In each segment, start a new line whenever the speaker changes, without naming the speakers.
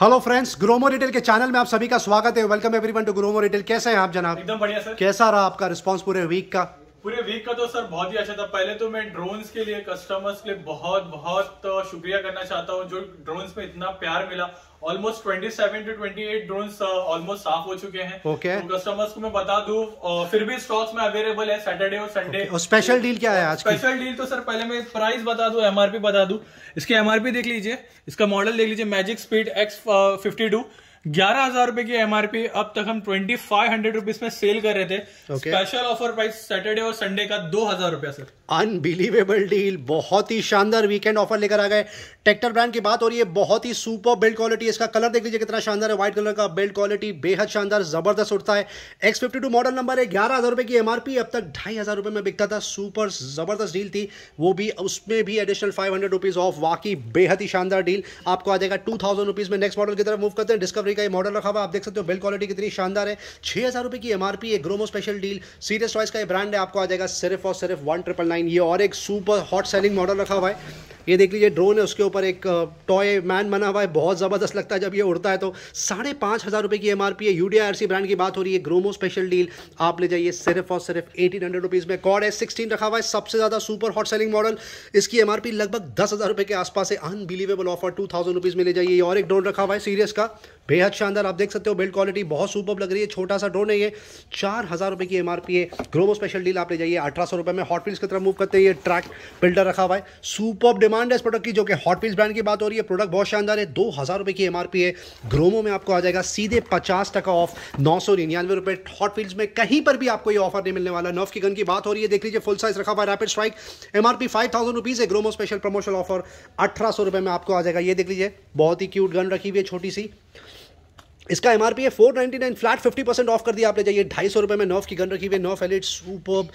Hello friends Gromo retail के channel में आप सभी का स्वागत है welcome everyone to Gromo retail कैसे हैं आप जनाब एकदम बढ़िया सर कैसा रहा आपका रिस्पांस पूरे वीक का
पूरे वीक का तो सर बहुत ही अच्छा था पहले तो मैं ड्रोन्स के लिए कस्टमर्स के लिए बहुत बहुत शुक्रिया करना चाहता हूँ जो ड्रोन्स में इतना प्यार मिला ऑलमोस्ट 27 टू 28 ड्रोन्स ऑलमोस्ट साफ हो चुके हैं ओके okay. तो कस्टमर्स को मैं बता दू फिर भी स्टॉक्स में अवेलेबल है सैटरडे और संडे okay. और स्पेशल डील क्या है आज स्पेशल डील तो सर पहले मैं प्राइस बता दू एमआरपी बता दू इसके एमआरपी देख लीजिए इसका मॉडल देख लीजिए मैजिक स्पीड एक्स फिफ्टी ग्यारह हजार रुपए की एमआरपी अब तक हम ट्वेंटी फाइव हंड्रेड रुपीज में सेल कर रहे थे स्पेशल ऑफर प्राइस सैटरडे और संडे का दो हजार रुपया सर
अनबिलीवेबल डील बहुत ही शानदार वीकेंड ऑफर लेकर आ गए ट्रैक्टर ब्रांड की बात हो रही है बहुत ही सुपर बिल्ड क्वालिटी इसका कलर देख लीजिए कितना शानदार है व्हाइट कलर का बिल्ड क्वालिटी बेहद शानदार जबरदस्त उठता है X fifty two model number है ग्यारह हजार रुपए की एमआरपी अब तक ढाई हजार रुपए में बिकता था सुपर जबरदस्त डील थी वो भी उसमें भी additional five hundred rupees off वाकई बेहद ही शानदार डील आपको आ जाएगा टू थाउजेंड रुपीज में नेक्स्ट मॉडल की तरफ मूव करते हैं डिस्कवरी का ये मॉडल रखा हुआ आप देख सकते हो बिल्ड क्वालिटी कितनी शानदार है छह हज़ार रुपये की एमआरपी आर है Gromo special deal serious toys का ये ब्रांड है आपको आ जाएगा सिर्फ और सिर्फ वन ट्रिपल नाइन ये और एक सुपर हॉट सेलिंग मॉडल रखा हुआ है ये देख लीजिए ड्रोन है उसके ऊपर एक टॉय मैन बना हुआ है बहुत ज़बरदस्त लगता है जब ये उड़ता है तो साढ़े पांच हज़ार रुपए की एमआरपी है यूडीआरसी ब्रांड की बात हो रही है ग्रोमो स्पेशल डील आप ले जाइए सिर्फ और सिर्फ एटीन हंड्रेड रुपीज़ में कॉड एस सिक्सटीन रखा हुआ है सबसे ज़्यादा सुपर हॉट सेलिंग मॉडल इसकी एमआरपी लगभग दस हज़ार रुपए के आसपास है unbelievable offer two thousand rupees में ले जाइए और एक ड्रोन रखा हुआ है सीरियस का बेहद बेहद शानदार आप देख सकते हो बिल्ड क्वालिटी बहुत सुपर लग रही है छोटा सा ड्रोन है ये चार हज़ार रुपए की एमआरपी है ग्रोमो स्पेशल डील आप ले जाइए अठारह सौ रुपए में हॉट व्हील्स की तरफ मूव करते हैं ये ट्रैक बिल्डर रखा हुआ है सुपर डिमांड है इस प्रोडक्ट की जो कि हॉट व्हील्स ब्रांड की बात हो रही है प्रोडक्ट बहुत शानदार है दो हज़ार रुपए की एमआरपी है ग्रोमो में आपको आ जाएगा सीधे पचास टका ऑफ नौ सौ निन्यानवे रुपए हॉट व्हील्स में कहीं पर भी आपको ये ऑफर नहीं मिलने वाला नर्व की गन की बात हो रही है देख लीजिए फुल साइज रखा हुआ है rapid strike MRP five thousand rupees है ग्रोमो स्पेशल प्रमोशन ऑफर अठारह सौ रुपए में आपको आ जाएगा ये देख लीजिए बहुत ही क्यूट गन रखी हुई है छोटी सी इसका एम आर पी है four ninety nine flat fifty percent off कर दिया आप ले जाइए ढाई सौ रुपये में नॉफ की गन रखी हुई Nerf elite super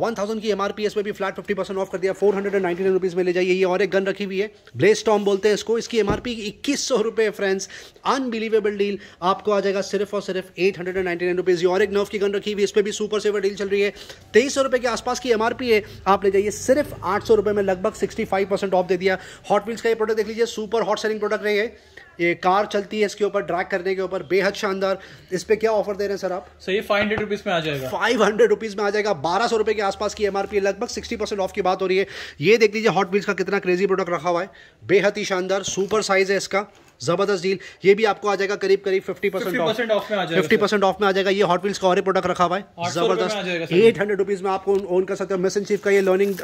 one thousand की एम आर पी इसमें भी फ्लैट फिफ्टी परसेंट ऑफ कर दिया four hundred ninety nine rupees में ले जाइए ये और एक गन रखी हुई है ब्लेस टॉम बोलते हैं इसको इसकी एम आर पी इक्कीस सौ रुपये फ्रेंड्स अनबिलीवेबल डील आपको आ जाएगा सिर्फ और सिर्फ eight hundred and ninety nine rupees ये और एक नॉफ की गन रखी हुई इस पर भी सुपर सेवर डील चल रही है तेईस सौ रुपये के आसपास की एम आर पी है आप ले जाइए सिर्फ आठ सौ रुपये में लगभग सिक्सटी फाइव परसेंट ऑफ दे दिया हॉट व्हील्स का ये प्रोडक्ट देख लीजिए सुपर हॉट सेलिंग प्रोडक्ट रही है ये कार चलती है इसके ऊपर ड्रैग करने के ऊपर बेहद शानदार इस पर क्या ऑफर दे रहे हैं सर आप
सर ये फाइव हंड्रेड रुपीज़ में आ जाएगा फाइव
हंड्रेड रुपीज़ में आ जाएगा बारह सौ रुपये के आसपास की एमआरपी लगभग सिक्सटी परसेंट ऑफ की बात हो रही है ये देख लीजिए हॉट व्हील्स का कितना क्रेजी प्रोडक्ट रखा हुआ है बेहद ही शानदार सुपर साइज़ है इसका जबरदस्त डील ये भी आपको आ जाएगा करीब करीब फिफ्टी परसेंट ऑफ में फिफ्टी परसेंट ऑफ में आ जाएगा ये हॉट व्हील्स का और प्रोडक्ट रखा हुआ है जबरदस्त एट हंड्रेड रुपीज में आपको ओन कर सकते हो मिस चीफ का ये लर्निंग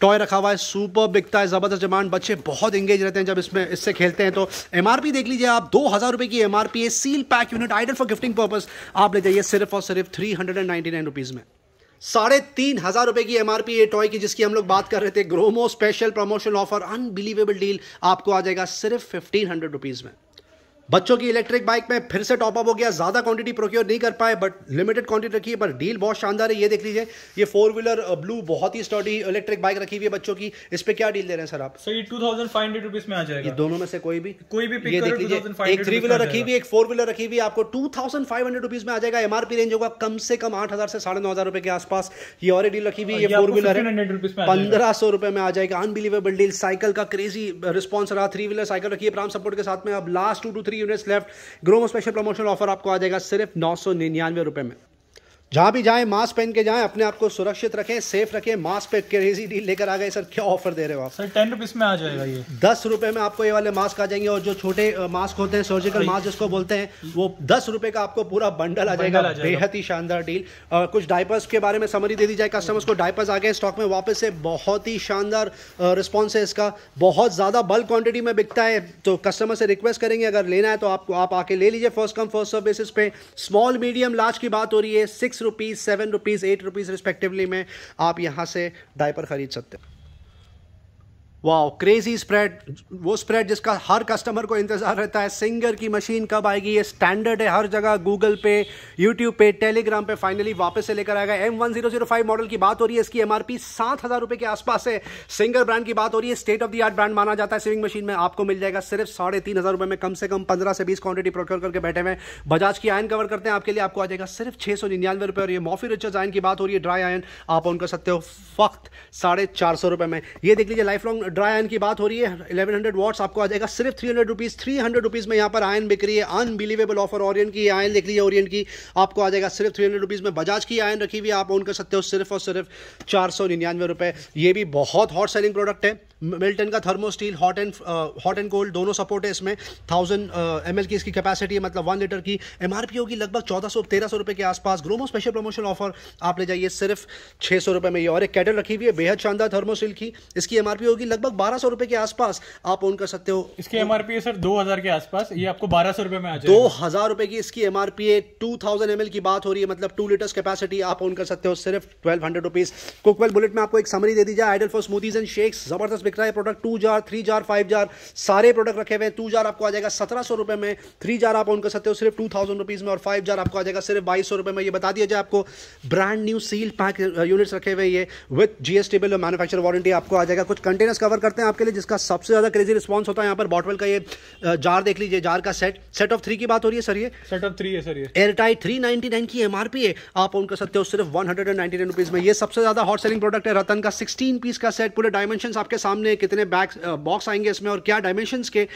टॉय रखा हुआ है सुपर बिकता है जबरदस्त डिमांड बच्चे बहुत एंगेज रहते हैं जब इसमें इससे खेलते हैं तो एम देख लीजिए आप दो हजार रुपए की एम है seal pack unit ideal for gifting purpose आप ले जाइए सिर्फ और सिर्फ three hundred and ninety nine rupees में साढ़े तीन हजार रुपए की एमआरपी ये टॉय की जिसकी हम लोग बात कर रहे थे Gromo special promotion offer unbelievable deal आपको आ जाएगा सिर्फ फिफ्टीन हंड्रेड रुपीज में बच्चों की इलेक्ट्रिक बाइक में फिर से टॉपअप हो गया ज़्यादा क्वांटिटी प्रोक्योर नहीं कर पाए बट लिमिटेड क्वांटिटी रखी है पर डील बहुत शानदार है ये देख लीजिए ये फोर व्हीलर ब्लू बहुत ही स्टडी इलेक्ट्रिक बाइक रखी हुई है बच्चों की इस पर क्या डील दे रहे हैं सर आप
सर ये two thousand five hundred rupees में आ जाएगा ये दोनों में से कोई भी कोई भी ये देख लीजिए एक थ्री व्हीलर रखी हुई
एक फोर व्हीलर रखी हुई आपको two thousand five hundred rupees में आ जाएगा एमआरपी रेंज होगा कम से कम आठ हज़ार से साढ़े नौ हज़ार रुपए के आसपास ये और डील रखी हुई हाँ, है फोर व्हीलर पंद्रह सौ रुपए में आ जाएगा अनबिलीवेबल डील साइकिल का क्रेजी रिस्पॉन्स रहा थ्री व्हीलर साइकिल रखी है प्राम सपोर्ट के साथ में अब last two two three units left Gromo special promotion offer आपको आ जाएगा सिर्फ नौ सौ निन्यानवे रुपए में जहाँ भी जाएं मास्क पहन के जाएं अपने आप को सुरक्षित रखें सेफ रखें मास्क पे क्रेजी डील लेकर आ गए सर क्या ऑफर दे रहे हो आप सर
टेन रुपीज़ में आ जाएगा ये
दस रुपए में आपको ये वाले मास्क आ जाएंगे और जो छोटे मास्क होते हैं सर्जिकल मास्क जिसको बोलते हैं वो दस रुपए का आपको पूरा बंडल आ जाएगा, बेहद ही शानदार डील कुछ डायपर्स के बारे में समरी दे दी जाए कस्टमर्स को डायपर्स आ गए स्टॉक में वापस से बहुत ही शानदार रिस्पॉन्स है इसका बहुत ज़्यादा बल्क क्वान्टिटी में बिकता है तो कस्टमर से रिक्वेस्ट करेंगे अगर लेना है तो आपको आप आके ले लीजिए फर्स्ट कम फर्स्ट सर्विस पे स्मॉल मीडियम लार्ज की बात हो रही है six rupees seven rupees eight rupees respectively में आप यहाँ से डायपर ख़रीद सकते हैं वाओ क्रेजी स्प्रेड वो स्प्रेड जिसका हर कस्टमर को इंतज़ार रहता है सिंगर की मशीन कब आएगी ये स्टैंडर्ड है हर जगह गूगल पे यूट्यूब पे टेलीग्राम पे फाइनली वापस से लेकर आएगा M one zero zero five model की बात हो रही है इसकी एमआरपी सात हज़ार रुपये के आसपास है सिंगर ब्रांड की बात हो रही है state of the art brand माना जाता है सिविंग मशीन में आपको मिल जाएगा सिर्फ साढ़े तीन हज़ार रुपए में कम से कम पंद्रह से बीस क्वांटिटी प्रोक्योर करके बैठे हुए बजाज की आयन कवर करते हैं आपके लिए आपको आ जाएगा सिर्फ छह सौ निन्यानवे रुपए और ये मॉफी रिचर्स आयन की बात हो रही है ड्राई आयन आप ऑन कर सकते हो फक्त साढ़े चार सौ रुपये में ये देख लीजिए लाइफ लॉन्ग ड्राई आयन की बात हो रही है इलेवन हंड्रेड वॉट्स आपको आ जाएगा सिर्फ three hundred rupees three hundred rupees में यहाँ पर आयन बिक रही है अनबिलीवेबल ऑफर ऑरियन की आयन देख लीजिए ओरियन की आपको आ जाएगा सिर्फ थ्री हंड्रेड रुपीज़ में बजाज की आयन रखी हुई है आप ऑन कर सकते हो सिर्फ और सिर्फ चार सौ निन्यानवे रुपये ये भी बहुत हॉट सेलिंग प्रोडक्ट है मिल्टन का thermosteel hot and hot and cold दोनों सपोर्ट है इसमें थाउजेंड एम uh, की इसकी कैपेसिटी है मतलब वन लीटर की एम होगी लगभग चौदह सौ तेरह सौ रुपये के आसपास ग्रोमो स्पेशल प्रमोशन ऑफर आप ले जाइए सिर्फ छः सौ रुपये में ये और एक कैटल रखी हुई है बेहद शानदार स्टील की इसकी एम होगी लगभग लगभग बारह सौ रुपए के आसपास आप ओन कर सकते हो इसकी एमआरपी
है सर दो हजार के आसपास ये आपको बारह सौ रुपए में आ दो
हजार रुपए की इसकी एमआरपी है टू थाउजेंड एमएल की बात हो रही है मतलब टू लीटर्स कैपेसिटी आप ओन कर सकते हो सिर्फ twelve hundred rupees Cookwell bullet में आपको एक समरी दे दी जाए ideal for smoothies and shakes जबरदस्त बिक रहा है product two jar three jar five jar सारे प्रोडक्ट रखे हुए हैं टू जार आपको आ जाएगा सत्रह सौ रुपए में थ्री जार आप ओन कर सकते हो सिर्फ टू थाउजेंड रुपीज में और फाइव जार आपको आ जाएगा सिर्फ बाईस सौ रुपए में ये बता दिया जाए आपको brand new seal pack units रखे हुए ये विथ जीएसटी बिल और मैनुफैक्चर वारंटी आपको आ जाएगा कुछ कंटेनर्स कवर कवर करते हैं आपके लिए जिसका सबसे ज़्यादा क्रेजी रिस्पॉन्स होता है यहाँ पर बॉटवेल का ये जार देख लीजिए जार का सेट सेट ऑफ थ्री की बात हो रही है सर ये सेट ऑफ थ्री है सर ये एयरटाइट थ्री नाइनटी नाइन की एम है आप उनका सत्य हो सिर्फ one hundred and ninety nine rupees में ये सबसे ज़्यादा हॉट सेलिंग प्रोडक्ट है रतन का सिक्सटीन पीस का सेट पूरे डायमेंशन आपके सामने कितने बैग बॉक्स आएंगे इसमें और क्या डायमेंशन के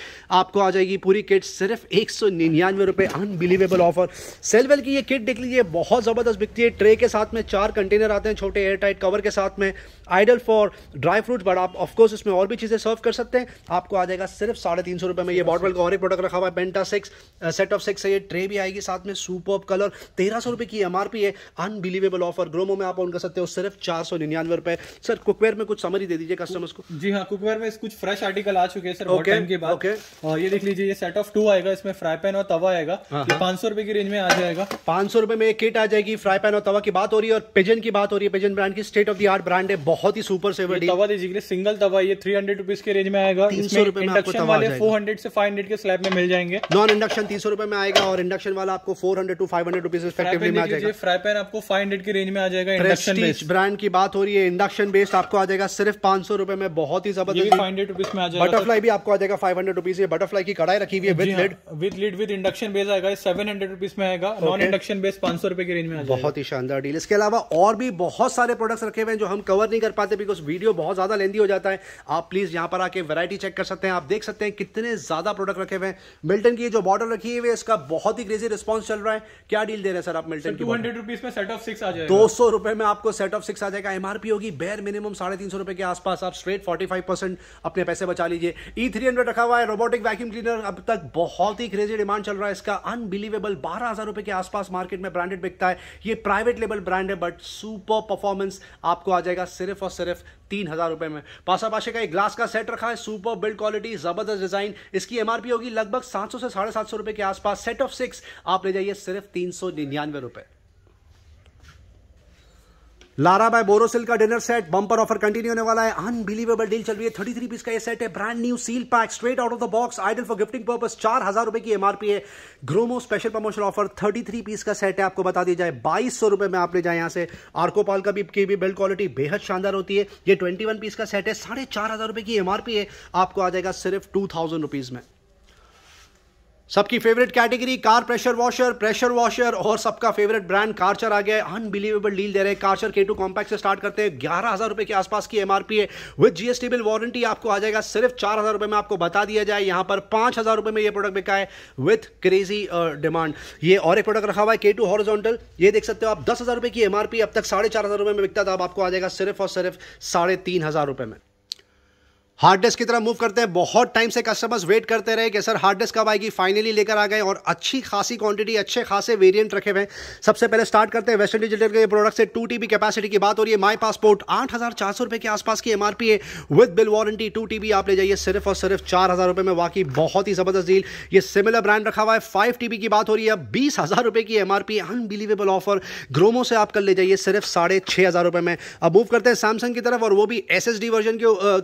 आपको आ जाएगी पूरी किट सिर्फ एक सौ निन्यानवे रुपए अनबिलीवेबल ऑफर सेलवेल की ये किट देख लीजिए बहुत ज़बरदस्त बिकती है ट्रे के साथ में चार कंटेनर आते हैं छोटे एयरटाइट कवर के साथ में ideal for dry fruit but आप ऑफकोर्स उसमें और भी चीज़ें सर्व कर सकते हैं आपको आ जाएगा सिर्फ साढ़े तीन सौ रुपये में ये बॉटबल का और एक प्रोडक्ट रखा हुआ है Penta six set of six है ये ट्रे भी आएगी साथ में सूप ऑफ कलर तेरह सौ रुपये की एम है अनबिलीवेबल ऑफर ग्रोमो में आप ऑन कर सकते हो सिर्फ चार सौ निन्यानवे रुपये सर कुकवेयर में कुछ समरी दे दीजिए कस्टमर्स को
जी हाँ कुकवेयर में कुछ फ्रेश आर्टिकल आ चुके हैं सर ओके के बाद ओके और ये देख
लीजिए ये सेट ऑफ टू आएगा इसमें फ्राई पैन और तवा आएगा हाँ, हाँ। पांच सौ रुपए की रेंज में आ जाएगा पांच सौ रुपए में एक किट आ जाएगी फ्राई पैन और तवा की बात हो रही है और पिजन की बात हो रही है पिजन ब्रांड की state of the art brand है बहुत ही सुपर सेवर तवा दीजिए सिंगल तवा ये थ्री हंड्रेड रुपीज के रेंज में आएगा तीन इंडक्शन वाले फोर हंड्रेड से फाइव हंड्रेड के स्लैब में मिल जाएंगे नॉन इंडक्शन तीन सौ रुपए में आएगा और इंडक्शन वाला आपको four hundred to five hundred rupees fry
pan आपको फाइव हंड्रेड के रेंज में आ जाएगा इंडक्शन
ब्रांड की बात हो रही है इंडक्शन बेस्ड आपको आ जाएगा सिर्फ पांच सौ रुपए में बहुत ही जबरदस्त फाइव
हंड्रेड रुपीज में आ जाएगा बटरफ्लाई
भी आपको आ जाएगा फाइव हंड्रेड रुपीज बटरफ्लाई की कढ़ाई रखी हुई है with lid
with lid with induction base आएगा सेवन हंड्रेड रुपीज में आएगा नॉन इंडक्शन बेस पांच
सौ रुपए की रेंज में बहुत ही शानदार डील इसके अलावा और भी बहुत सारे प्रोडक्ट्स रखे हुए हैं जो हम कवर नहीं कर पाते बिकॉज वीडियो बहुत ज्यादा लेंदी हो जाता है आप प्लीज़ यहां पर आके वैरायटी चेक कर सकते हैं आप देख सकते हैं कितने ज़्यादा प्रोडक्ट रखे हुए हैं मिल्टन की जो बॉर्डर रखी हुई है इसका बहुत ही क्रेजी रिस्पॉन्स चल रहा है क्या डील दे रहे हैं सर आप मिल्टन टू हंड्रेड
रुपीज में सेट ऑफ सिक्स आ दो सौ
रुपए में आपको सेट ऑफ सिक्स आ जाएगा एमआरपी होगी बेर मिनिमम साढ़े तीन सौ रुपए के आसपास आप स्ट्रेट फोर्टी फाइव परसेंट अपने पैसे बचा लीजिए ई थ्री हंड्रेड रखा हुआ है रोबोटिक वैक्यूम क्लीनर अब तक बहुत ही क्रेजी डिमांड चल रहा है इसका अनबिलीवेबल बारह हजार रुपए के आसपास मार्केट में ब्रांडेड बिकता है ये प्राइवेट लेवल ब्रांड है बट सुपर परफॉर्मेंस आपको आ जाएगा सिर्फ और सिर्फ तीन हजार रुपए में पाशे का एक ग्लास का सेट रखा है सुपर बिल्ड क्वालिटी जबरदस्त डिजाइन इसकी एमआरपी होगी लगभग सात सौ से साढ़े सात सौ रुपए के आसपास सेट ऑफ सिक्स आप ले जाइए सिर्फ तीन सौ निन्यानवे रुपए लारा बाय बोरोसिल का dinner set bumper offer continue होने वाला है अनबिलीवेबल डील चल रही है थर्टी थ्री पीस का ये सेट है brand new seal pack straight out of the box ideal for gifting purpose चार हजार रुपए की एमआरपी है Gromo special promotion offer thirty three piece का सेट है आपको बता दिया जाए बाईस सौ रुपए में आप ले जाए यहां से आर्कोपाल का भी की भी बिल्ड क्वालिटी बेहद शानदार होती है ये ट्वेंटी वन पीस का सेट है साढ़े चार हजार रुपए की एमआरपी है आपको आ जाएगा सिर्फ टू थाउजेंड रुपीज में सबकी favourite category car pressure washer pressure washer और सबका फेवरेट ब्रांड कार्चर आ गया अनबिलीवेबल डील दे रहे हैं कार्चर के टू कॉम्पैक्ट से स्टार्ट करते हैं ग्यारह हज़ार रुपये के आसपास की एमआरपी है विद जीएसटी बिल वारंटी आपको आ जाएगा सिर्फ चार हज़ार रुपये में आपको बता दिया जाए यहाँ पर पांच हज़ार रुपये में यह प्रोडक्ट बिका है विथ क्रेजी डिमांड ये और एक प्रोडक्ट रखा हुआ है के टू ये देख सकते हो आप दस हज़ार रुपये की एमआरपी अब तक साढ़े चार हज़ार रुपये में बिकता था अब आपको आ जाएगा सिर्फ और सिर्फ साढ़े तीन हज़ार रुपये में हार्ड डिस्क की तरफ मूव करते हैं बहुत टाइम से कस्टमर्स वेट करते रहे कि सर हार्ड डिस्क कब आएगी फाइनली लेकर आ गए और अच्छी खासी क्वांटिटी अच्छे खासे वेरिएंट रखे हुए हैं सबसे पहले स्टार्ट करते हैं वेस्टर्न डिजिटल के प्रोडक्ट से टू बी कैपेसिटी की बात हो रही है माई पासपोर्ट आठ हजार चार सौ रुपए के आसपास की एमआरपी है with bill warranty two B आप ले जाइए सिर्फ और सिर्फ चार हजार रुपए में वाकई बहुत ही जबरदस्त डील ये सिमिलर ब्रांड रखा हुआ है फाइव बी की बात हो रही है बीस हजार रुपए की एमआरपी अनबिलीवेबल ऑफर ग्रोमो से आप कर ले जाइए सिर्फ साढ़े छह हजार रुपए में अब मूव करते हैं सैमसंग की तरफ और वो भी एस वर्जन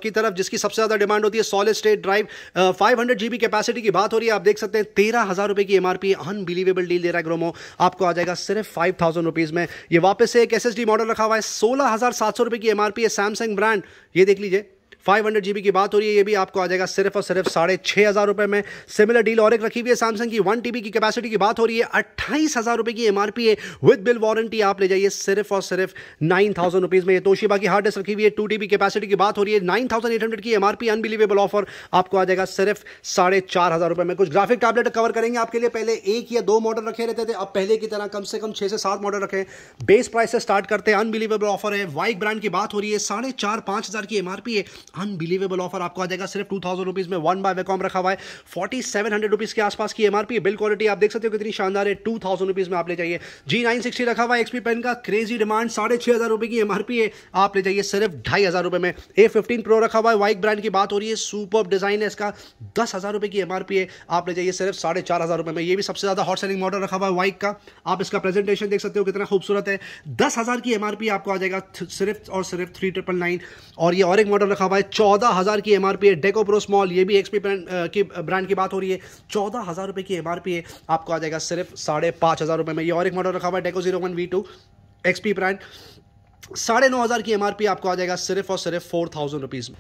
की तरफ जिसकी सबसे ज़्यादा डिमांड होती है solid state drive five hundred capacity की बात हो रही है आप देख सकते हैं तेरह हज़ार रुपए की एमआरपी अनबिलीवेबल डील दे रहा है ग्रोमो आपको आ जाएगा सिर्फ फाइव थाउजेंड रुपीज़ में ये वापस से एक एस मॉडल रखा हुआ है सोलह हज़ार सात सौ रुपए की एमआरपी है सैमसंग ब्रांड ये देख लीजिए फाइव हंड्रेड जी की बात हो रही है ये भी आपको आ जाएगा सिर्फ और सिर्फ साढ़े छः हज़ार रुपये में सिमिलर डील और एक रखी हुई है सैमसंग की वन टी की कैपेसिटी की बात हो रही है अट्ठाईस हज़ार रुपये की एम है विद बिल वारंटी आप ले जाइए सिर्फ और सिर्फ नाइन थाउजेंड रुपीज़ में ये तोशीबा की हार्ड डिस्क रखी हुई है टू टी कैपेसिटी की बात हो रही है नाइन थाउजेंड एट हंड्रेड की एम अनबिलीवेबल ऑफर आपको आ जाएगा सिर्फ साढ़े चार हज़ार रुपये में कुछ ग्राफिक टैबलेट कवर करेंगे आपके लिए पहले एक या दो मॉडल रखे रहते थे अब पहले की तरह कम से कम छः से सात मॉडल रखें बेस प्राइस से स्टार्ट करते हैं अनबिलीवेबल ऑफर है वाइक ब्रांड की बात हो रही है साढ़े चार पाँच हज़ार की एम है अनबिलीवेबल ऑफर आपको आ जाएगा सिर्फ टू थाउजेंड रुपीज़ में वन बाय वेकॉम रखा हुआ है फोर्टी सेवन हंड्रेड रुपीज़ के आसपास की एमआरपी बिल क्वालिटी आप देख सकते हो कितनी शानदार है टू थाउजेंड रुपीज़ में आप ले जाइए जी नाइन सिक्सटी रखा हुआ है एक्सपी पेन का क्रेजी डिमांड साढ़े छह हज़ार रुपए की एमआरपी है आप ले जाइए सिर्फ ढाई हज़ार रुपए में ए फिफ्टीन प्रो रखा हुआ है वाइक ब्रांड की बात हो रही है सुपर डिज़ाइन है इसका दस हज़ार रुपए की एमआरपी है आप ले जाइए सिर्फ साढ़े चार हज़ार रुपए में ये भी सबसे ज़्यादा हॉट सेलिंग मॉडल रखा हुआ है वाइक का आप इसका प्रेजेंटेशन देख सकते हो कितना खूबसूरत है दस हज़ार की एमआरपी आपको आ जाएगा सिर्फ और सिर्फ थ्री ट्रिपल नाइन और ये और एक मॉडल रखा हुआ है चौदह हज़ार की एमआरपी है डेको प्रो स्मॉल ये भी एक्सपी ब्रांड की ब्रांड की बात हो रही है चौदह हज़ार रुपए की एमआरपी है आपको आ जाएगा सिर्फ साढ़े पांच हज़ार रुपए में ये और एक मॉडल रखा हुआ है Deco zero one V two XP brand साढ़े नौ हज़ार की एमआरपी आपको आ जाएगा सिर्फ और सिर्फ फोर थाउजेंड रुपीज़ में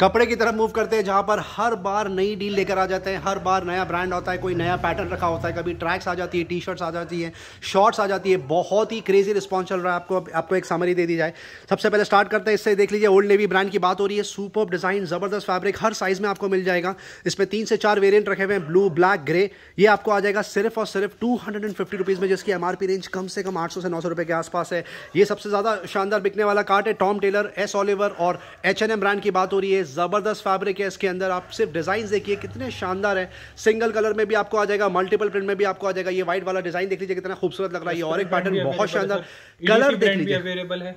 कपड़े की तरफ मूव करते हैं जहाँ पर हर बार नई डील लेकर आ जाते हैं हर बार नया ब्रांड होता है कोई नया पैटर्न रखा होता है कभी ट्रैक्स आ जाती है टी शर्ट्स आ जाती है शॉर्ट्स आ जाती है बहुत ही क्रेजी रिस्पॉन्स चल रहा है आपको आपको एक समरी दे दी जाए सबसे पहले स्टार्ट करते हैं इससे देख लीजिए ओल्ड नेवी ब्रांड की बात हो रही है सुपर डिज़ाइन ज़बरदस्त फैब्रिक हर साइज़ में आपको मिल जाएगा इसमें तीन से चार वेरियंट रखे हुए हैं ब्लू ब्लैक ग्रे ये आपको आ जाएगा सिर्फ और सिर्फ two hundred and fifty rupees में जिसकी एमआरपी रेंज कम से कम आठ सौ से नौ सौ रुपये के आसपास है ये सबसे ज़्यादा शानदार बिकने वाला कार्ट है टॉम टेलर एस ऑलिवर और एच एन एम ब्रांड की बात हो रही है ज़बरदस्त फैब्रिक है इसके अंदर आप सिर्फ डिज़ाइन देखिए कितने शानदार है सिंगल कलर में भी आपको आ जाएगा मल्टीपल प्रिंट में भी आपको आ जाएगा ये व्हाइट वाला डिज़ाइन देख लीजिए कितना खूबसूरत लग रहा है और एक पैटर्न बहुत शानदार कलर e देख लीजिए
अवेलेबल है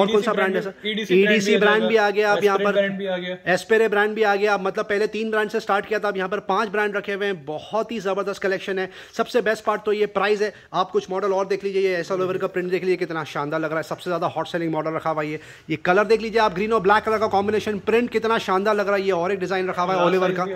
और कौन सा ब्रांड है सर ईडीसी ब्रांड भी आ गया आप यहाँ पर
एस्पेरे ब्रांड भी आ गया मतलब पहले तीन ब्रांड से स्टार्ट किया था अब यहाँ पर पांच ब्रांड रखे हुए हैं बहुत ही जबरदस्त कलेक्शन है सबसे बेस्ट पार्ट तो ये प्राइस है आप कुछ मॉडल और देख लीजिए ऐसा लोवर का प्रिंट देख लीजिए कितना शानदार लग रहा है सबसे ज्यादा हॉट सेलिंग मॉडल रखा हुआ है ये कलर देख लीजिए आप ग्रीन और ब्लैक कलर का कॉम्बिनेशन प्रिंट कितना शानदार लग रहा है ये और एक डिजाइन रखा हुआ है ओलिवर का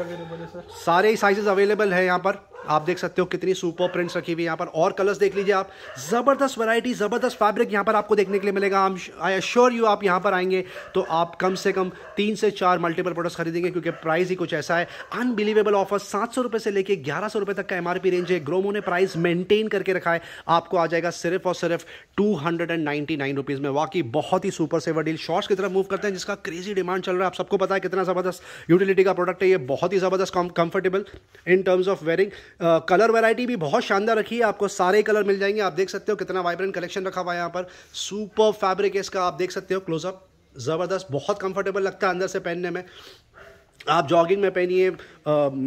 सारे ही साइजेस अवेलेबल है यहाँ पर आप देख सकते हो कितनी सुपर प्रिंट्स रखी हुई यहाँ पर और कलर्स देख लीजिए आप ज़बरदस्त वैरायटी ज़बरदस्त फैब्रिक यहाँ पर आपको देखने के लिए मिलेगा आई एश्योर यू आप यहाँ पर आएंगे तो आप कम से कम तीन से चार मल्टीपल प्रोडक्ट्स खरीदेंगे क्योंकि प्राइस ही कुछ ऐसा है अनबिलीवेबल ऑफर सात सौ से लेकर ग्यारह सौ तक का एम रेंज है ग्रोमो ने प्राइस मेंटेन करके रखा है आपको आ जाएगा सिर्फ और सिर्फ two hundred and nine rupees में वाकई बहुत ही सुपर सेवर डील शॉर्ट्स की तरफ मूव करते हैं जिसका क्रेजी डिमांड चल रहा है आप सबको पता है कितना ज़बरदस्त यूटिलिटी का प्रोडक्ट है ये बहुत ही ज़बरदस्त comfortable in terms of wearing colour variety भी बहुत शानदार रखी है आपको सारे कलर मिल जाएंगे आप देख सकते हो कितना वाइब्रेंट कलेक्शन रखा हुआ है यहाँ पर सुपर फैब्रिक है इसका आप देख सकते हो क्लोजअप ज़बरदस्त बहुत कंफर्टेबल लगता है अंदर से पहनने में आप जॉगिंग में पहनिए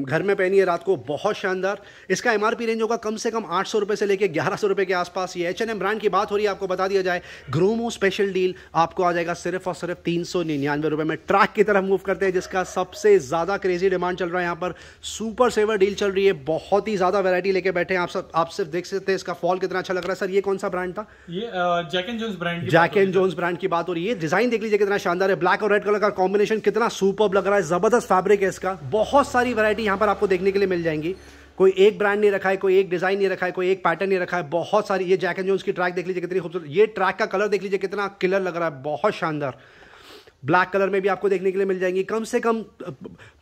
घर में पहनिए रात को बहुत शानदार इसका एम रेंज होगा कम से कम आठ सौ रुपये से लेकर ग्यारह सौ रुपये के आसपास ये एच एन एम ब्रांड की बात हो रही है आपको बता दिया जाए ग्रोमो स्पेशल डील आपको आ जाएगा सिर्फ और सिर्फ तीन सौ निन्यानवे रुपये में ट्रैक की तरफ मूव करते हैं जिसका सबसे ज़्यादा क्रेजी डिमांड चल रहा है यहाँ पर सुपर सेवर डील चल रही है बहुत ही ज़्यादा वैरायटी लेके बैठे हैं आप सब आप सिर्फ देख सकते हैं इसका फॉल कितना अच्छा लग रहा है सर ये कौन सा ब्रांड था
ये Jack and Jones brand Jack and
Jones brand की बात हो रही है डिज़ाइन देख लीजिए कितना शानदार है ब्लैक और रेड कलर का कॉम्बिनेशन कितना सुपर लग रहा है ज़बरदस्त फैब्रिक है इसका बहुत सारी वैरायटी यहाँ पर आपको देखने के लिए मिल जाएंगी कोई एक ब्रांड नहीं रखा है कोई एक डिज़ाइन नहीं रखा है कोई एक पैटर्न नहीं रखा है बहुत सारी ये जैक जो उसकी ट्रैक देख लीजिए कितनी खूबसूरत ये ट्रैक का कलर देख लीजिए कितना किलर लग रहा है बहुत शानदार ब्लैक कलर में भी आपको देखने के लिए मिल जाएंगी कम से कम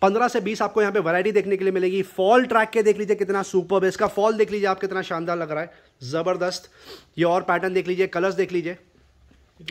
पंद्रह से बीस आपको यहाँ पे वैरायटी देखने के लिए मिलेगी फॉल ट्रैक के देख लीजिए कितना सुपर है इसका फॉल देख लीजिए आप कितना शानदार लग रहा है ज़बरदस्त ये और पैटर्न देख लीजिए कलर्स देख लीजिए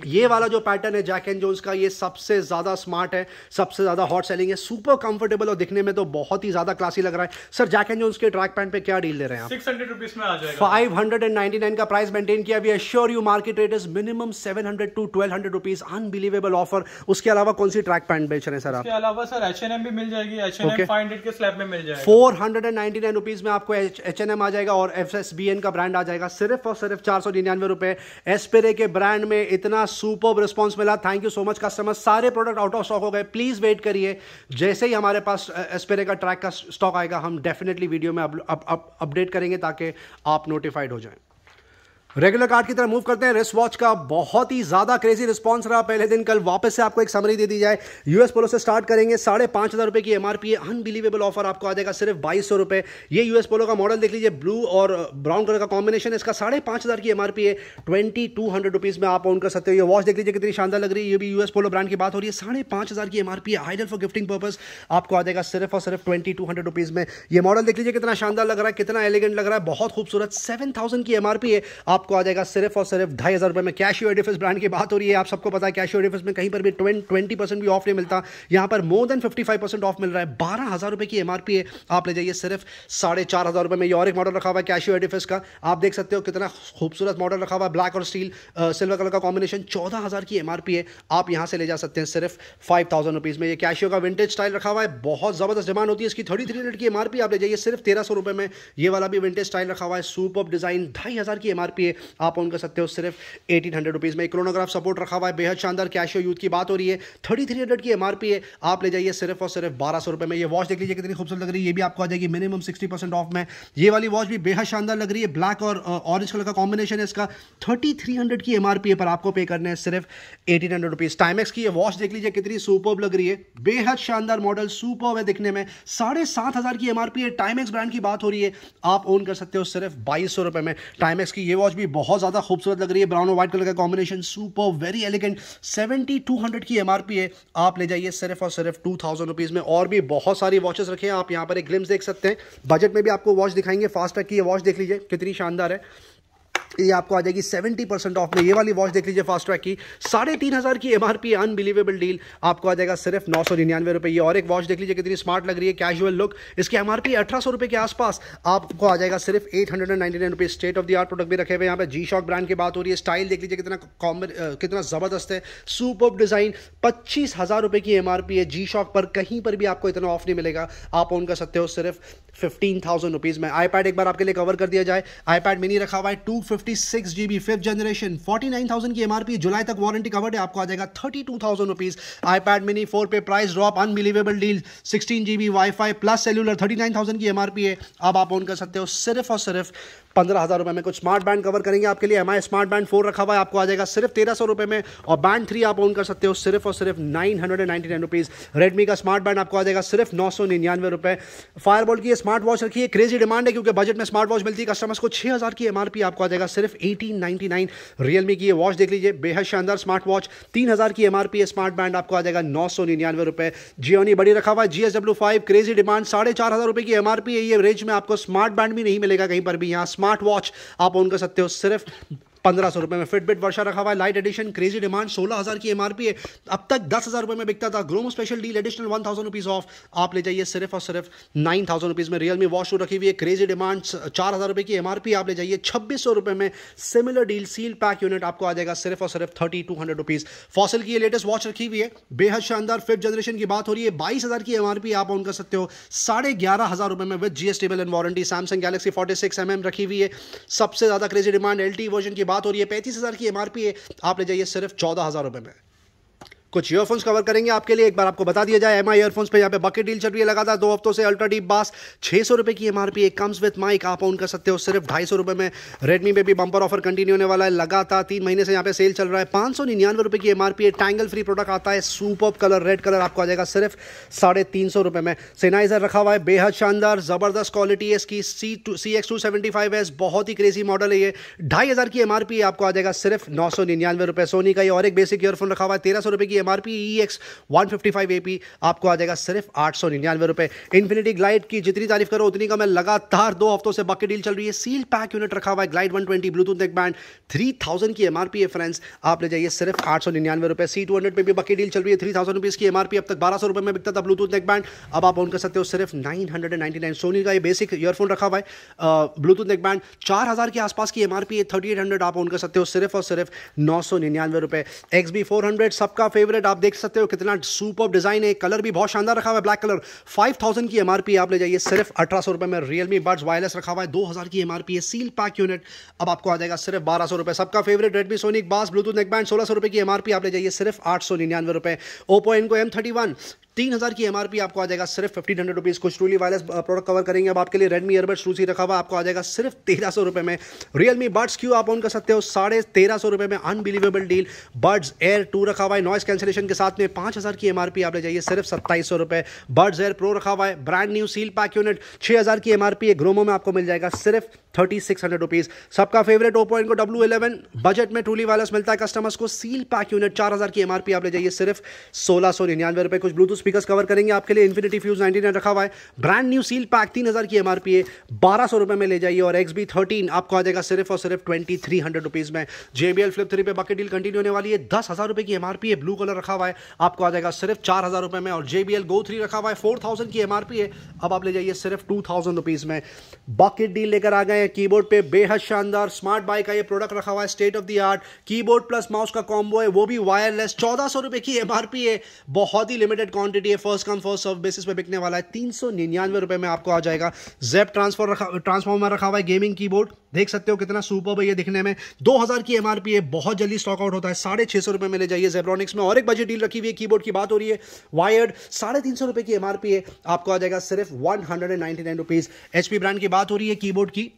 ये वाला जो पैटर्न है जैक एंड जोन्स का ये सबसे ज़्यादा स्मार्ट है सबसे ज़्यादा हॉट सेलिंग है सुपर कंफर्टेबल और दिखने में तो बहुत ही ज़्यादा क्लासी लग रहा है सर जैक एंड जोन्स के ट्रैक पैंट पे क्या डील दे रहे हैं
सिक्स हंड्रेड रुपीज में आ जाएगा five
hundred and ninety nine का प्राइस मेंटेन किया we sure you market rate is minimum seven hundred to twelve hundred rupees unbelievable offer उसके अलावा कौन सी ट्रैक पैंट बेच रहे हैं सर आप
अलावा सर एच एन एम भी मिल जाएगी H N M five hundred के स्लैब में मिल जाएगा four
hundred and ninety nine rupees में आपको एच एन एम आ जाएगा और एफ एस बी एन का ब्रांड आ जाएगा सिर्फ और सिर्फ चार सौ निन्यानवे रुपए एसपेरे के ब्रांड में इतना इतना सुपर रिस्पॉन्स मिला thank you so much customer सारे प्रोडक्ट आउट ऑफ स्टॉक हो गए प्लीज़ वेट करिए जैसे ही हमारे पास एस्पेरे का ट्रैक का स्टॉक आएगा हम डेफिनेटली वीडियो में अपडेट करेंगे ताकि आप नोटिफाइड हो जाएं रेगुलर कार्ड की तरह मूव करते हैं रिस्ट वॉच का बहुत ही ज़्यादा क्रेजी रिस्पॉन्स रहा पहले दिन कल वापस से आपको एक समरी दे दी जाए यूएस पोलो से स्टार्ट करेंगे साढ़े पांच हज़ार रुपये की एमआरपी है अनबिलीवेबल ऑफर आपको आ जाएगा सिर्फ बाईस सौ रुपये ये यूएस पोलो का मॉडल देख लीजिए ब्लू और ब्राउन uh, कलर का कॉम्बिनेशन इसका साढ़े पांच हज़ार की एमआरपी है ट्वेंटी टू हंड्रेड रुपीज़ में आप ऑन कर सकते हो ये वॉच देख लीजिए कितनी शानदार लग रही है ये भी यूएस पोलो ब्रांड की बात हो रही है साढ़े पांच हज़ार की एमआरपी है आइडल फॉर गिफ्टिंग पर्पज आपको आ जाएगा सिर्फ और सिर्फ ट्वेंटी टू हंड्रेड रुपीज़ में ये मॉडल देख लीजिए कितना शानदार लग रहा है कितना एलिगेंट लग रहा है बहुत खूबसूरत सेवन थाउजेंड की एमआरपी है आप आपको आ जाएगा सिर्फ और सिर्फ ढाई हज़ार रुपये में कैशियो एडिफिस ब्रांड की बात हो रही है आप सबको पता है कैशियो एडिफिस में कहीं पर भी ट्वेंटी परसेंट भी ऑफ नहीं मिलता यहाँ पर more than fifty five percent off मिल रहा है बारह हज़ार रुपये की एम आर पी है आप ले जाइए सिर्फ साढ़े चार हज़ार रुपये में ये और एक मॉडल रखा हुआ है कैशियो एडिफिस का आप देख सकते हो कितना खूबसूरत मॉडल रखा हुआ है ब्लैक और स्टील सिल्वर कलर का कॉम्बिनेशन चौदह हज़ार की एम आर पी है आप यहाँ से ले जा सकते हैं सिर्फ फाइव थाउजेंड रुपीज़ में ये कैशियो का विंटेज स्टाइल रखा हुआ है बहुत ज़बरदस्त डिमांड होती है इसकी थर्टी थ्री हंड्रेड की एम आर पी आप ले जाइए सिर्फ तेरह सौ रुपये में ये वाला भी विंटेज स्टाइल रखा हुआ है सुपर ऑफ डिज़ाइन ढाई हज़ार की एम आर पी है चाहिए आप उनका सकते हो सिर्फ एटीन हंड्रेड रुपीज़ में क्रोनोग्राफ सपोर्ट रखा हुआ है बेहद शानदार कैशियो यूथ की बात हो रही है थर्टी थ्री हंड्रेड की एम आर पी है आप ले जाइए सिर्फ और सिर्फ बारह सौ रुपये में ये वॉच देख लीजिए कितनी खूबसूरत लग रही है ये भी आपको आ जाएगी मिनिमम सिक्सटी परसेंट ऑफ में ये वाली वॉच भी बेहद शानदार लग रही है ब्लैक और ऑरेंज कलर का कॉम्बिनेशन है इसका थर्टी थ्री हंड्रेड की एम आर पी है पर आपको पे करना है सिर्फ एटीन हंड्रेड रुपीज़ टाइमेक्स की ये वॉच देख लीजिए कितनी सुपर लग रही है बेहद शानदार मॉडल सुपर है दिखने में साढ़े सात हज़ार की एम आर पी है टाइमेक्स ब्रांड की बात हो रही है आप ओन कर सकते हो सिर्फ बाईस सौ रुपये में टाइमेक्स की ये वॉच भी बहुत ज़्यादा खूबसूरत लग रही है ब्राउन और व्हाइट कलर का combination super very elegant seventy two hundred की एम है आप ले जाइए सिर्फ और सिर्फ टू थाउजेंड रुपीज़ में और भी बहुत सारी वॉचेस रखे हैं आप यहाँ पर एक ग्लिम्स देख सकते हैं बजट में भी आपको वॉच दिखाएंगे फास्ट ट्रैक की वॉच देख लीजिए कितनी शानदार है ये आपको आ जाएगी सेवेंटी परसेंट ऑफ में ये वाली वॉच देख लीजिए फास्ट ट्रैक की साढ़े तीन हज़ार की एमआरपी अनबिलीवेबल डील आपको आ जाएगा सिर्फ नौ सौ निन्यानवे रुपए ये और एक वॉच देख लीजिए कितनी स्मार्ट लग रही है कैजुअल लुक इसकी एमआरपी अठारह सौ रुपए के आसपास आपको आ जाएगा सिर्फ एट हंड्रेड एंड नाइन रुपये state of the art product भी रखे हुए यहाँ पे जी शॉक ब्रांड की बात हो रही है स्टाइल देख लीजिए कितना कॉमर कितना ज़बरदस्त है सुपर डिज़ाइन पच्चीस हज़ार रुपए की एमआरपी है जी शॉक पर कहीं पर भी आपको इतना ऑफ नहीं मिलेगा आप ऑन कर सकते हो सिर्फ फिफ्टीन थाउजेंड रुपीज़ में आईपैड एक बार आपके लिए कवर कर दिया जाए आईपैड मिनी रखा हुआ है two fifty fifty six GB fifth generation forty nine thousand की एमआरपी जुलाई तक वारंटी कवर्ड है आपको आ जाएगा thirty two thousand rupees iPad mini four पे price drop unbelievable deal sixteen GB wifi plus cellular thirty nine thousand की MRP है अब आप ऑन कर सकते हो सिर्फ और सिर्फ पंद्रह हज़ार रुपए में कुछ स्मार्ट बैंड कवर करेंगे आपके लिए एम स्मार्ट बैंड फोर रखा हुआ है आपको आ जाएगा सिर्फ तेरह सौ रुपए में और बैंड थ्री आप ऑन कर सकते हो सिर्फ और सिर्फ nine hundred and ninety nine rupees Redmi का स्मार्ट बैंड आपको आ जाएगा सिर्फ नौ सौ निन्यानवे फायर बोल्ट की स्मार्ट वॉच रखिए क्रेजी डिमांड है क्योंकि बजट में स्मार्ट वॉच मिलती है कस्टमर्स को छह हज़ार की एम आपको आ जाएगा सिर्फ एटीन नाइनटी नाइन रियलमी की वॉच देख लीजिए बेहद शानदार स्मार्ट वॉच तीन हज़ार की एम स्मार्ट बैंड आपको आ जाएगा नौ सौ निन्यानवे रुपए जियोनी बड़ी रखा हुआ है G S W five crazy demand साढ़े चार हज़ार रुपए की एमआरपी है ये रेंज में आपको स्मार्ट बैंड भी नहीं मिलेगा कहीं पर भी यहाँ स्मार्ट स्मार्ट वॉच आप ऑन कर सकते हो सिर्फ पंद्रह सौ रुपये में फिटबिट वर्षा रखा हुआ है लाइट एडिशन क्रेजी डिमांड सोलह हज़ार की एमआरपी है अब तक दस हज़ार रुपये में बिकता था ग्रोमो special deal additional one thousand rupees off आप ले जाइए सिर्फ और सिर्फ नाइन थाउजेंड रुपीज़ में रियलमी वॉश रखी हुई है क्रेजी डिमांड चार हज़ार रुपये की एमआरपी आप ले जाइए छब्बीस सौ रुपये में similar deal seal pack unit आपको आ जाएगा सिर्फ और सिर्फ thirty two hundred rupees Fossil की लेटेस्ट वॉच रखी हुई है बेहद शानदार फिफ्थ जनरेशन की बात हो रही है बाईस हज़ार की एमआरपी आप ऑन कर सकते हो साढ़े ग्यारह हज़ार रुपये में with GST bill and warranty Samsung Galaxy forty six M M रखी हुई है सबसे ज़्यादा क्रेजी डिमांड एल वर्जन की बात हो रही है पैंतीस हज़ार की एम है आप ले जाइए सिर्फ चौदह हज़ार रुपये में कुछ ईयरफोन्स कवर करेंगे आपके लिए एक बार आपको बता दिया जाए एम आई ईयरफोन्स पे यहाँ पे बकेट डील चल रही है लगातार दो हफ्तों से अल्ट्रा डीप बास छः सौ रुपये की एम आर पी एक कम्स विथ माइक आप ऑन कर सकते हो सिर्फ ढाई सौ रुपये में रेडमी में भी बंपर ऑफर कंटिन्यू होने वाला है लगातार तीन महीने से यहाँ पे सेल चल रहा है पाँच सौ निन्यानवे रुपये की एम आर पी है टैंगल फ्री प्रोडक्ट आता है सुपर कलर रेड कलर आपको आ जाएगा सिर्फ साढ़े तीन सौ रुपये में सेनाइजर रखा हुआ है बेहद शानदार ज़बरदस्त क्वालिटी है इसकी C two C X two seventy five S बहुत ही क्रेजी मॉडल है ये ढाई हज़ार की एम आर पी आपको आ जाएगा सिर्फ नौ सौ निन्यानवे रुपये सोनी का ये और एक बेसिक ईयरफोन रखा हुआ है तेरह सौ रुपये की MRP E X one fifty five A P आपको आ जाएगा सिर्फ आठ सौ निन्यानवे रुपए इन्फिनिटी ग्लाइड की जितनी तारीफ करो उतनी का मैं लगातार दो हफ्तों से बाकी डील चल रही है सील पैक यूनिट रखा हुआ है ग्लाइड वन ट्वेंटी ब्लूटूथ एक बैंड थ्री थाउजेंड की एमआरपी है फ्रेंड्स आप ले जाइए सिर्फ आठ सौ निन्यानवे रुपए सी टू हंड्रेड पर भी बाकी डील चल रही है थ्री थाउजेंड रुपीज़ की एमआरपी अब तक बारह सौ रुपए में बिकता था ब्लूटूथ एक बैंड अब आप ऑन कर सकते हो सिर्फ nine hundred and ninety nine Sony का ये बेसिक ईयरफोन रखा हुआ है ब्लूटूथ एक बैंड चार हज़ार के आसपास की एमआरपी है थर्टी एट हंड्रेड आप ऑन कर सकते हो सिर्फ और सिर्फ नौ सौ निन्यानवे रुपए एक्स बी फोर हंड्रेड सबका फेवरेट फेवरेट आप देख सकते हो कितना सुपर डिजाइन है कलर भी बहुत शानदार रखा हुआ है ब्लैक कलर 5000 की एमआरपी आप ले जाइए सिर्फ अठारह सौ रुपए में रियलमी बर्ड्स वायरलेस रखा हुआ है 2000 की एमआरपी है सील पैक यूनिट अब आपको आ जाएगा सिर्फ बारह सौ रुपए सबका favourite Redmi Sonic Bass Bluetooth neckband सोलह सौ रुपए की एमआरपी आप ले जाइए सिर्फ आठ सौ निन्यानवे रुपए Oppo Enco M thirty one तीन हज़ार की एमआरपी आपको आ जाएगा सिर्फ फिफ्टीन हंड्रेड रुपीज़ कुछ ट्रूली वायरलेस प्रोडक्ट कवर करेंगे अब आपके लिए रेडमी एयरबड्स टू ही रखा हुआ आपको आ जाएगा सिर्फ तेरह सौ रुपए में रियलमी बर्ड्स क्यू आप ऑन कर सकते हो साढ़े तेरह सौ रुपए में unbelievable deal Buds Air two रखा हुआ है नॉइस कैंसिलेशन के साथ में पांच हज़ार की एमआरपी आप ले जाइए सिर्फ सत्ताईस सौ रुपए बर्ड्स एयर प्रो रखा हुआ है brand new seal pack unit छह हज़ार की एमआरपी ग्रोमो में आपको मिल जाएगा सिर्फ थर्टी सिक्स हंड्रेड रुपीज सबका favourite Oppo Enco W eleven budget में ट्रूली वायरलेस मिलता है कस्टमर्स को सील पैक यूनिट चार हज़ार की एमआरपी आप ले जाइए सिर्फ सोलह सौ निन्यानवे रुपए कुछ ब्लूटूथ स्पीकर कवर करेंगे आपके लिए इन्फिनिटी फ्यूज नाइनटी नाइन रखा हुआ है ब्रांड न्यू सील पैक तीन हज़ार की एमआरपी है बारह सौ रुपए में ले जाइए और एक्स बी थर्टीन आपको आ जाएगा सिर्फ और सिर्फ ट्वेंटी थ्री हंड्रेड रुपीज़ में जेबीएल फ्लिप थ्री पे बाकी डील कंटिन्यू होने वाली है दस हज़ार रुपए की एमआरपी है ब्लू कलर रखा हुआ है आपको आ जाएगा सिर्फ चार हज़ार रुपए में और जेबीएल गो थ्री रखा हुआ है फोर थाउजेंड की एमआरपी है अब आप ले जाइए सिर्फ टू थाउजेंड रुपीज़ में बाकी डील लेकर आ गए कीबोर्ड पे बेहद शानदार स्मार्ट बाई का ये प्रोडक्ट रखा हुआ है state of the art keyboard plus mouse का कॉम्बो है वो भी वायरलेस चौदह सौ रुपए की एमआरपी है बहुत ही लिमिटेड क्वांटिटी है first come first serve basis पे बिकने वाला है तीन सौ निन्यानवे रुपए में आपको आ जाएगा जेप ट्रांसफर रखा ट्रांसफॉर्मर रखा हुआ है गेमिंग कीबोर्ड देख सकते हो कितना सुपर है ये दिखने में 2000 की एमआरपी है बहुत जल्दी स्टॉक आउट होता है साढ़े छह सौ रुपए में ले जाइए जेब्रॉनिक्स में और एक बजट डील रखी हुई है कीबोर्ड की बात हो रही है वायर्ड साढ़े तीन सौ रुपए की एमआरपी है आपको आ जाएगा सिर्फ one hundred and ninety nine rupees HP brand की बात हो रही है कीबोर्ड की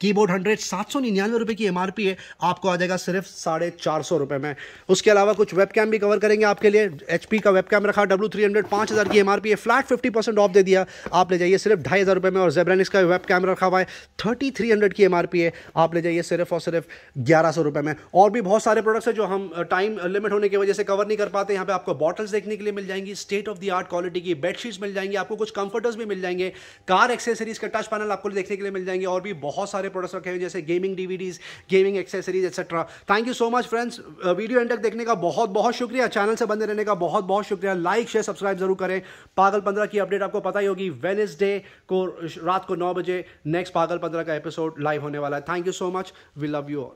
कीबोर्ड हंड्रेड सात सौ निन्यानवे रुपये की एमआरपी है आपको आ जाएगा सिर्फ साढ़े चार सौ रुपये में उसके अलावा कुछ वेब कैम भी कवर करेंगे आपके लिए एच का वेब रखा डब्ल्यू थ्री हंड्रेड पाँच हज़ार की एमआरपी है फ्लैट फिफ्टी परसेंट ऑफ दे दिया आप ले जाइए सिर्फ ढाई हज़ार रुपये में और जेब्रेनिक्स का वेब कैम रखा हुआ है थर्टी थ्री हंड्रेड की एमआरपी है आप ले जाइए सिर्फ और सिर्फ ग्यारह सौ रुपये में और भी बहुत सारे प्रोडक्ट्स हैं जो हम टाइम लिमिट होने की वजह से कवर नहीं कर पाते यहाँ पे आपको बॉटल्स देखने के लिए मिल जाएंगी state of the art quality की बेडशीट्स मिल जाएंगी आपको कुछ कंफर्टर्स भी मिल जाएंगे कार एक्सेसरीज का टच पैनल आपको देखने के लिए मिल जाएंगे और भी बहुत सारे सारे प्रोडक्ट्स रखे हुए जैसे gaming DVDs gaming accessories etcetera thank you so much friends video end तक देखने का बहुत बहुत शुक्रिया चैनल से बंद रहने का बहुत बहुत शुक्रिया लाइक शेयर सब्सक्राइब जरूर करें पागल पंद्रह की अपडेट आपको पता ही होगी वेनेसडे को रात को नौ बजे नेक्स्ट पागल पंद्रह का एपिसोड लाइव होने वाला है thank you so much we love you all